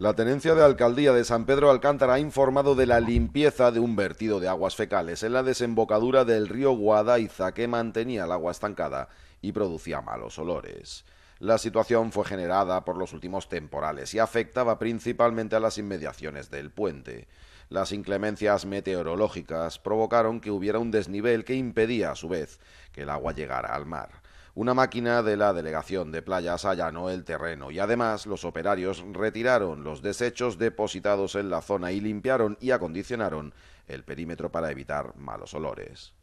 La tenencia de alcaldía de San Pedro Alcántara ha informado de la limpieza de un vertido de aguas fecales en la desembocadura del río Guadaiza que mantenía el agua estancada y producía malos olores. La situación fue generada por los últimos temporales y afectaba principalmente a las inmediaciones del puente. Las inclemencias meteorológicas provocaron que hubiera un desnivel que impedía a su vez que el agua llegara al mar. Una máquina de la delegación de playas allanó el terreno y además los operarios retiraron los desechos depositados en la zona y limpiaron y acondicionaron el perímetro para evitar malos olores.